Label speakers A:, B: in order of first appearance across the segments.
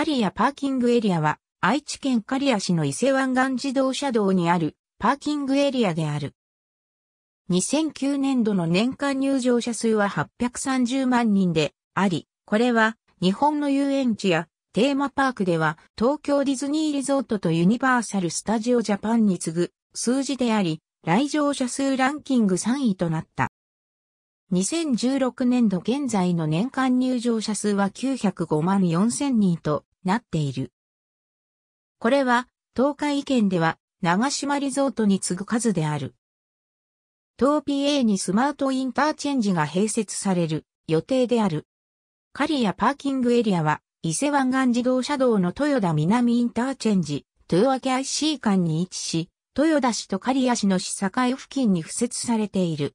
A: 刈谷パーキングエリアは、愛知県刈谷市の伊勢湾岸自動車道にあるパーキングエリアである。2009年度の年間入場者数は830万人であり、これは日本の遊園地やテーマパークでは東京ディズニーリゾートとユニバーサル・スタジオ・ジャパンに次ぐ数字であり、来場者数ランキング3位となった。2016年度現在の年間入場者数は905万4000人となっている。これは、東海圏では、長島リゾートに次ぐ数である。東 PA にスマートインターチェンジが併設される予定である。リ谷パーキングエリアは、伊勢湾岸自動車道の豊田南インターチェンジ、豊明 IC 間に位置し、豊田市と刈谷市の市境付近に付設されている。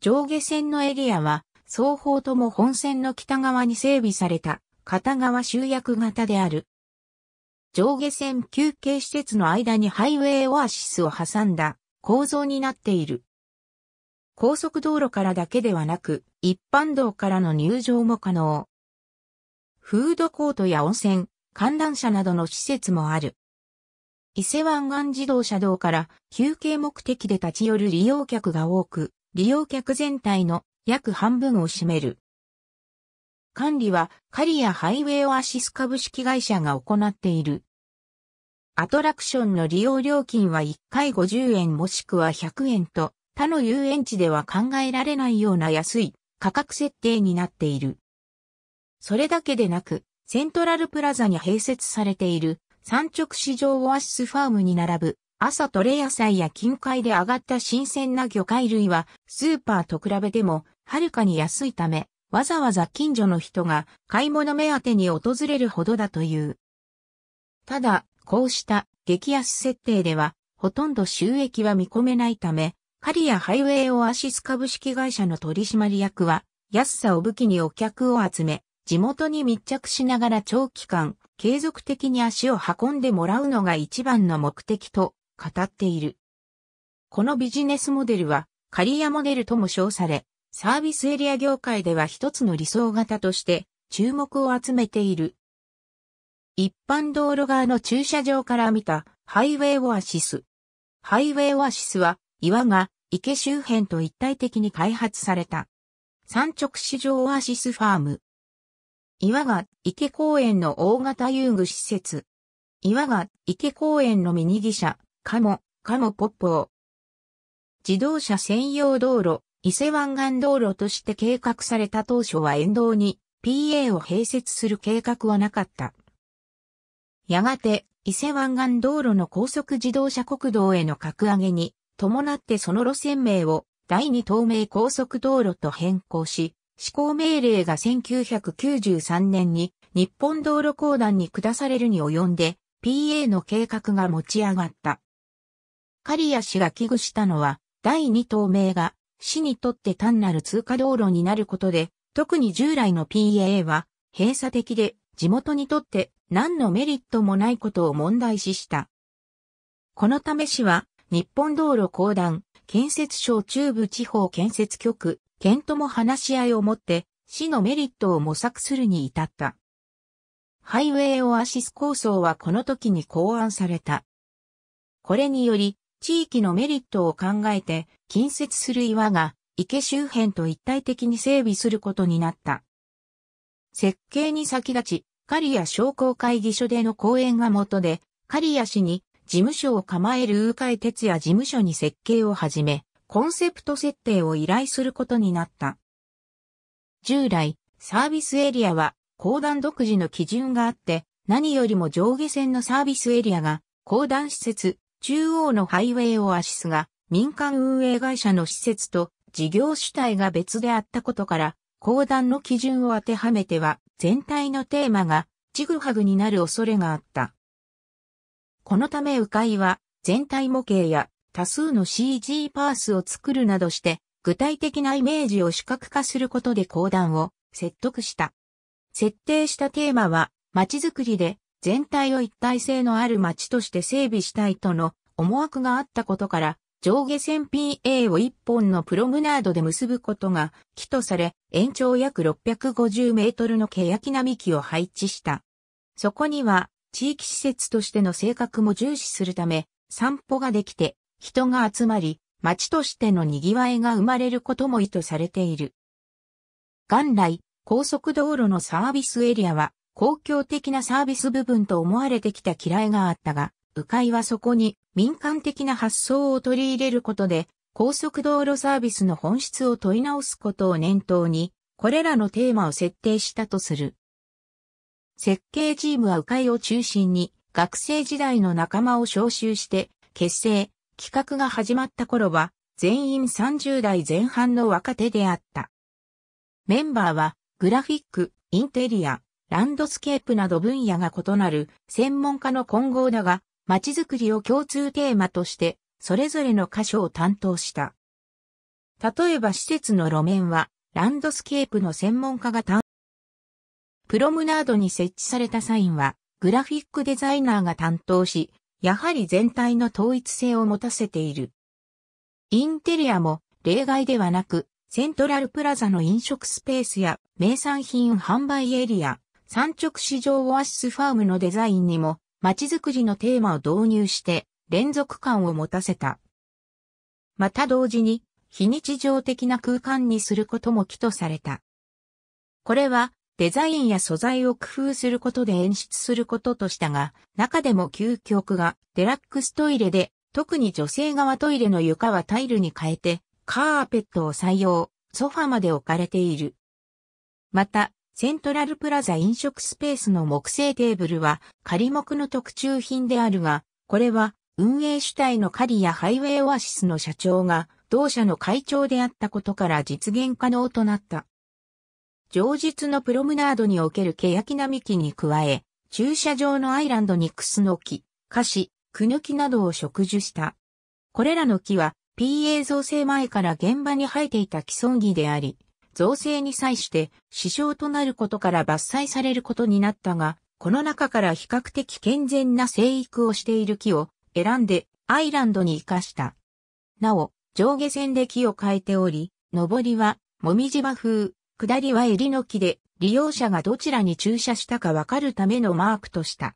A: 上下線のエリアは、双方とも本線の北側に整備された片側集約型である。上下線休憩施設の間にハイウェイオアシスを挟んだ構造になっている。高速道路からだけではなく、一般道からの入場も可能。フードコートや温泉、観覧車などの施設もある。伊勢湾岸自動車道から休憩目的で立ち寄る利用客が多く、利用客全体の約半分を占める。管理はカリアハイウェイオアシス株式会社が行っている。アトラクションの利用料金は1回50円もしくは100円と、他の遊園地では考えられないような安い価格設定になっている。それだけでなく、セントラルプラザに併設されている産直市場オアシスファームに並ぶ朝採れ野菜や近海で上がった新鮮な魚介類はスーパーと比べてもはるかに安いためわざわざ近所の人が買い物目当てに訪れるほどだという。ただ、こうした激安設定では、ほとんど収益は見込めないため、カリアハイウェイオアシス株式会社の取締役は、安さを武器にお客を集め、地元に密着しながら長期間、継続的に足を運んでもらうのが一番の目的と語っている。このビジネスモデルは、カリアモデルとも称され、サービスエリア業界では一つの理想型として注目を集めている。一般道路側の駐車場から見たハイウェイオアシス。ハイウェイオアシスは岩が池周辺と一体的に開発された。三直市場オアシスファーム。岩が池公園の大型遊具施設。岩が池公園のミニギャ、カモ、カモポッポー。自動車専用道路、伊勢湾岸道路として計画された当初は沿道に PA を併設する計画はなかった。やがて、伊勢湾岸道路の高速自動車国道への格上げに、伴ってその路線名を第二東名高速道路と変更し、施行命令が1993年に日本道路公団に下されるに及んで、PA の計画が持ち上がった。刈谷氏が危惧したのは、第二東名が市にとって単なる通過道路になることで、特に従来の PAA は閉鎖的で地元にとって何のメリットもないことを問題視した。このため市は日本道路公団建設省中部地方建設局、県とも話し合いをもって市のメリットを模索するに至った。ハイウェイオアシス構想はこの時に考案された。これにより、地域のメリットを考えて近接する岩が池周辺と一体的に整備することになった。設計に先立ち、刈谷商工会議所での講演が元で、刈谷市に事務所を構える鵜飼哲也事務所に設計を始め、コンセプト設定を依頼することになった。従来、サービスエリアは、公団独自の基準があって、何よりも上下線のサービスエリアが、公団施設、中央のハイウェイオアシスが民間運営会社の施設と事業主体が別であったことから、公団の基準を当てはめては全体のテーマがちぐはぐになる恐れがあった。このため迂回は全体模型や多数の CG パースを作るなどして具体的なイメージを視覚化することで公団を説得した。設定したテーマは街づくりで全体を一体性のある街として整備したいとの思惑があったことから、上下線 PA を一本のプロムナードで結ぶことが、起とされ、延長約650メートルの欅並木を配置した。そこには、地域施設としての性格も重視するため、散歩ができて、人が集まり、町としての賑わいが生まれることも意図されている。元来、高速道路のサービスエリアは、公共的なサービス部分と思われてきた嫌いがあったが、迂回はそこに民間的な発想を取り入れることで、高速道路サービスの本質を問い直すことを念頭に、これらのテーマを設定したとする。設計チームは迂回を中心に、学生時代の仲間を招集して、結成、企画が始まった頃は、全員30代前半の若手であった。メンバーは、グラフィック、インテリア、ランドスケープなど分野が異なる専門家の混合だが、街づくりを共通テーマとして、それぞれの箇所を担当した。例えば施設の路面は、ランドスケープの専門家が担プロムナードに設置されたサインは、グラフィックデザイナーが担当し、やはり全体の統一性を持たせている。インテリアも例外ではなく、セントラルプラザの飲食スペースや名産品販売エリア、産直市場オアシスファームのデザインにも、街づくりのテーマを導入して、連続感を持たせた。また同時に、非日常的な空間にすることも起とされた。これは、デザインや素材を工夫することで演出することとしたが、中でも究極がデラックストイレで、特に女性側トイレの床はタイルに変えて、カーペットを採用、ソファまで置かれている。また、セントラルプラザ飲食スペースの木製テーブルは仮木の特注品であるが、これは運営主体の仮やハイウェイオアシスの社長が同社の会長であったことから実現可能となった。上日のプロムナードにおける欅並木に加え、駐車場のアイランドにクスノ木、カシ、クヌキなどを植樹した。これらの木は PA 造成前から現場に生えていた既存木であり、造成に際して支障となることから伐採されることになったが、この中から比較的健全な生育をしている木を選んでアイランドに生かした。なお、上下線で木を変えており、上りはもみじ場風、下りは襟の木で利用者がどちらに駐車したかわかるためのマークとした。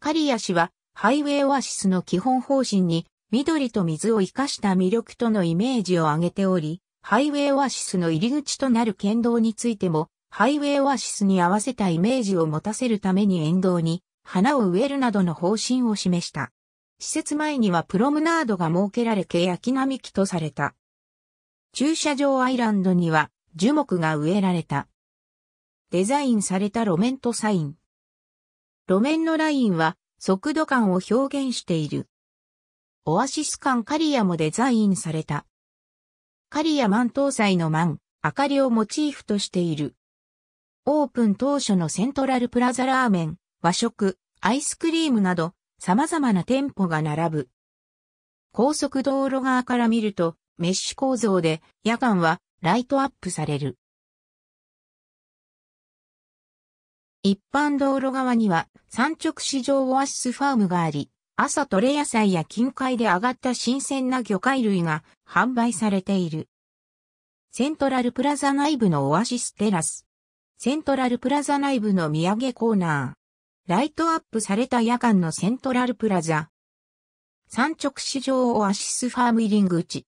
A: カリア氏はハイウェイオアシスの基本方針に緑と水を生かした魅力とのイメージを挙げており、ハイウェイオアシスの入り口となる県道についても、ハイウェイオアシスに合わせたイメージを持たせるために沿道に花を植えるなどの方針を示した。施設前にはプロムナードが設けられ欅並木とされた。駐車場アイランドには樹木が植えられた。デザインされた路面とサイン。路面のラインは速度感を表現している。オアシス感カリアもデザインされた。狩や満搭祭の満、明かりをモチーフとしている。オープン当初のセントラルプラザラーメン、和食、アイスクリームなど様々な店舗が並ぶ。高速道路側から見るとメッシュ構造で夜間はライトアップされる。一般道路側には産直市場オアシスファームがあり、朝トレ野菜や近海で揚がった新鮮な魚介類が販売されている。セントラルプラザ内部のオアシステラス。セントラルプラザ内部の土産コーナー。ライトアップされた夜間のセントラルプラザ。三直市場オアシスファーム入り口。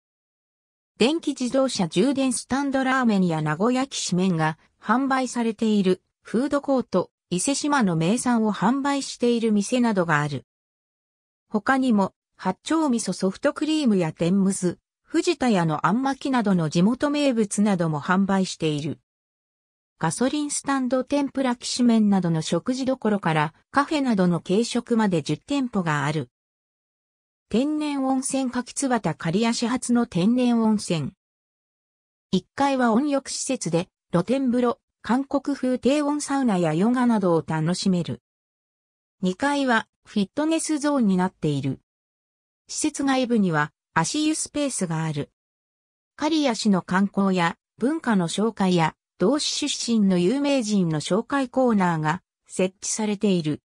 A: 電気自動車充電スタンドラーメンや名古屋きしめんが販売されているフードコート、伊勢島の名産を販売している店などがある。他にも、八丁味噌ソフトクリームや天むず、藤田屋のあんまきなどの地元名物なども販売している。ガソリンスタンド天ぷらきしめんなどの食事どころからカフェなどの軽食まで10店舗がある。天然温泉かきつばた刈谷始発の天然温泉。1階は温浴施設で露天風呂、韓国風低温サウナやヨガなどを楽しめる。2階はフィットネスゾーンになっている。施設外部には足湯スペースがある。刈谷市の観光や文化の紹介や同市出身の有名人の紹介コーナーが設置されている。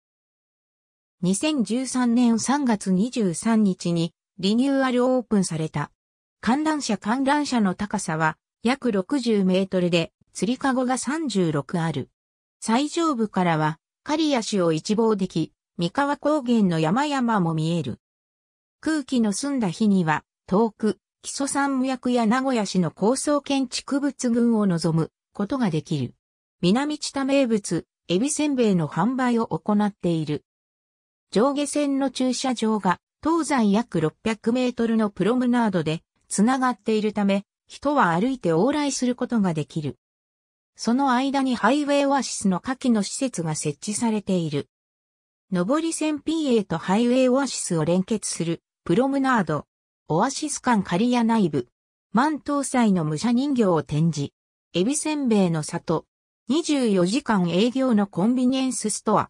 A: 2013年3月23日にリニューアルオープンされた。観覧車観覧車の高さは約60メートルで釣りかごが36ある。最上部からは刈谷市を一望でき、三河高原の山々も見える。空気の澄んだ日には、遠く、木曽山脈や名古屋市の高層建築物群を望むことができる。南地多名物、エビせんべいの販売を行っている。上下線の駐車場が東西約600メートルのプロムナードでつながっているため、人は歩いて往来することができる。その間にハイウェイオアシスの下記の施設が設置されている。上り線 PA とハイウェイオアシスを連結するプロムナード、オアシス館刈谷内部、満搭祭の武者人形を展示、エビせんべいの里、24時間営業のコンビニエンスストア、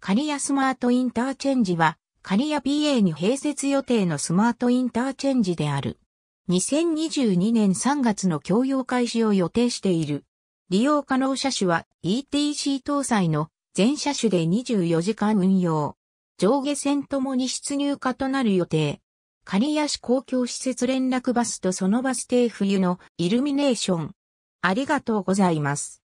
A: 刈谷スマートインターチェンジは、刈谷 PA に併設予定のスマートインターチェンジである。2022年3月の供用開始を予定している。利用可能車種は ETC 搭載の全車種で24時間運用。上下線ともに出入化となる予定。刈谷市公共施設連絡バスとそのバス停冬のイルミネーション。ありがとうございます。